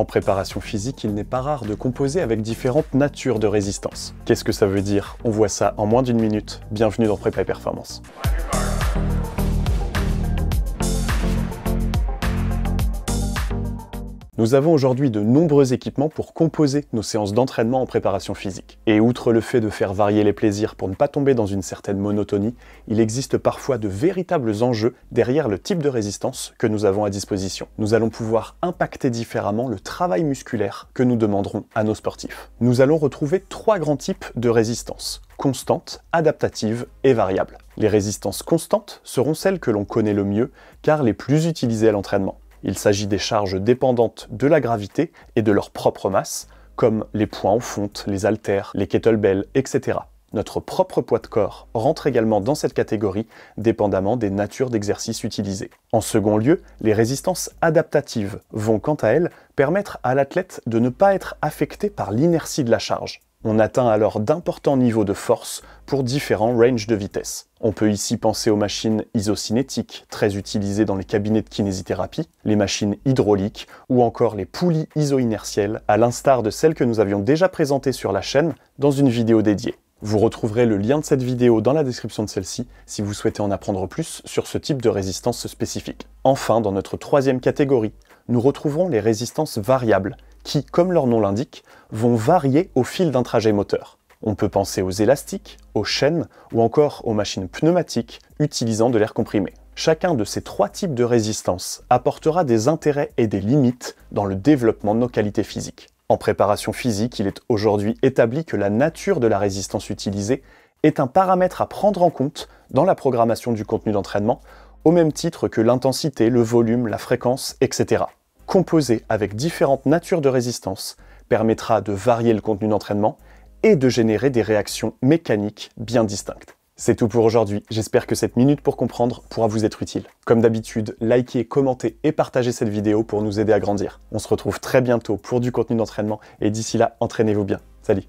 En préparation physique, il n'est pas rare de composer avec différentes natures de résistance. Qu'est-ce que ça veut dire On voit ça en moins d'une minute. Bienvenue dans Prépa et Performance. Nous avons aujourd'hui de nombreux équipements pour composer nos séances d'entraînement en préparation physique. Et outre le fait de faire varier les plaisirs pour ne pas tomber dans une certaine monotonie, il existe parfois de véritables enjeux derrière le type de résistance que nous avons à disposition. Nous allons pouvoir impacter différemment le travail musculaire que nous demanderons à nos sportifs. Nous allons retrouver trois grands types de résistance constantes, adaptatives et variables. Les résistances constantes seront celles que l'on connaît le mieux car les plus utilisées à l'entraînement. Il s'agit des charges dépendantes de la gravité et de leur propre masse, comme les poids en fonte, les haltères, les kettlebells, etc. Notre propre poids de corps rentre également dans cette catégorie, dépendamment des natures d'exercice utilisées. En second lieu, les résistances adaptatives vont quant à elles permettre à l'athlète de ne pas être affecté par l'inertie de la charge on atteint alors d'importants niveaux de force pour différents ranges de vitesse. On peut ici penser aux machines isocinétiques, très utilisées dans les cabinets de kinésithérapie, les machines hydrauliques ou encore les poulies isoinertielles, à l'instar de celles que nous avions déjà présentées sur la chaîne dans une vidéo dédiée. Vous retrouverez le lien de cette vidéo dans la description de celle-ci si vous souhaitez en apprendre plus sur ce type de résistance spécifique. Enfin, dans notre troisième catégorie, nous retrouverons les résistances variables, qui, comme leur nom l'indique, vont varier au fil d'un trajet moteur. On peut penser aux élastiques, aux chaînes ou encore aux machines pneumatiques utilisant de l'air comprimé. Chacun de ces trois types de résistances apportera des intérêts et des limites dans le développement de nos qualités physiques. En préparation physique, il est aujourd'hui établi que la nature de la résistance utilisée est un paramètre à prendre en compte dans la programmation du contenu d'entraînement, au même titre que l'intensité, le volume, la fréquence, etc composé avec différentes natures de résistance, permettra de varier le contenu d'entraînement et de générer des réactions mécaniques bien distinctes. C'est tout pour aujourd'hui, j'espère que cette minute pour comprendre pourra vous être utile. Comme d'habitude, likez, commentez et partagez cette vidéo pour nous aider à grandir. On se retrouve très bientôt pour du contenu d'entraînement et d'ici là, entraînez-vous bien. Salut